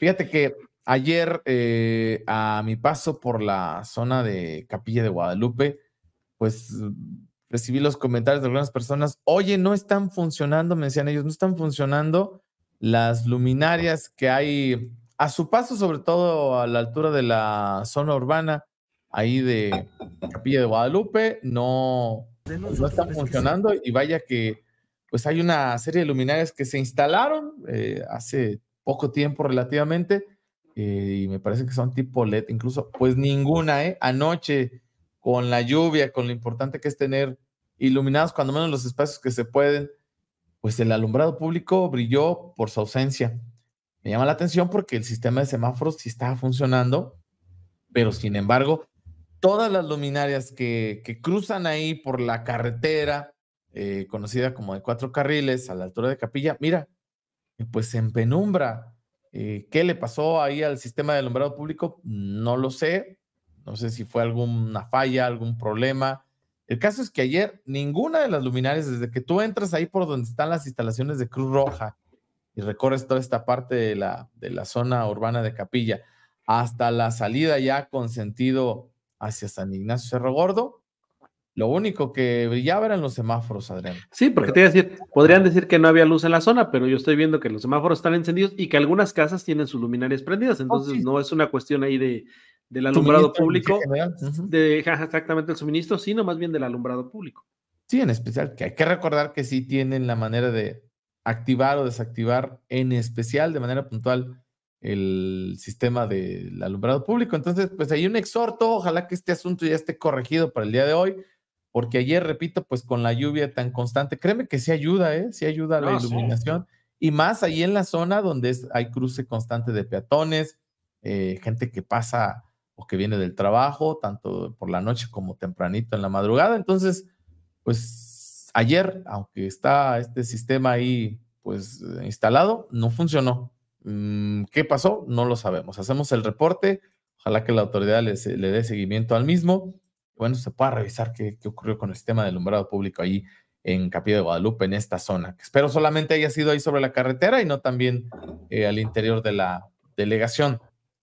Fíjate que ayer eh, a mi paso por la zona de Capilla de Guadalupe, pues mm, recibí los comentarios de algunas personas, oye, no están funcionando, me decían ellos, no están funcionando las luminarias que hay a su paso, sobre todo a la altura de la zona urbana, ahí de Capilla de Guadalupe, no, no están funcionando y vaya que pues hay una serie de luminarias que se instalaron eh, hace poco tiempo relativamente, eh, y me parece que son tipo LED, incluso, pues ninguna, ¿eh? Anoche, con la lluvia, con lo importante que es tener iluminados cuando menos los espacios que se pueden, pues el alumbrado público brilló por su ausencia. Me llama la atención porque el sistema de semáforos sí estaba funcionando, pero sin embargo, todas las luminarias que, cruzan ahí por la carretera, eh, conocida como de cuatro carriles, a la altura de Capilla, mira, pues en penumbra. Eh, ¿Qué le pasó ahí al sistema de alumbrado público? No lo sé. No sé si fue alguna falla, algún problema. El caso es que ayer ninguna de las luminarias, desde que tú entras ahí por donde están las instalaciones de Cruz Roja y recorres toda esta parte de la, de la zona urbana de Capilla, hasta la salida ya con sentido hacia San Ignacio Cerro Gordo, lo único que brillaba eran los semáforos, Adrián. Sí, porque te voy a decir, podrían decir que no había luz en la zona, pero yo estoy viendo que los semáforos están encendidos y que algunas casas tienen sus luminarias prendidas, oh, entonces no es una cuestión ahí de del alumbrado público, de exactamente el suministro, sino más bien del alumbrado público. Sí, en especial, que hay que recordar que sí tienen la manera de activar o desactivar, en especial de manera puntual, el sistema del alumbrado público. Entonces, pues hay un exhorto, ojalá que este asunto ya esté corregido para el día de hoy porque ayer, repito, pues con la lluvia tan constante, créeme que sí ayuda, ¿eh? Sí ayuda a la iluminación. Y más ahí en la zona donde hay cruce constante de peatones, eh, gente que pasa o que viene del trabajo, tanto por la noche como tempranito en la madrugada. Entonces, pues ayer, aunque está este sistema ahí, pues instalado, no funcionó. Mm, ¿Qué pasó? No lo sabemos. Hacemos el reporte. Ojalá que la autoridad le dé seguimiento al mismo bueno, se pueda revisar qué, ocurrió con el sistema de alumbrado público ahí en Capilla de Guadalupe, en esta zona. Espero solamente haya sido ahí sobre la carretera y no también eh, al interior de la delegación.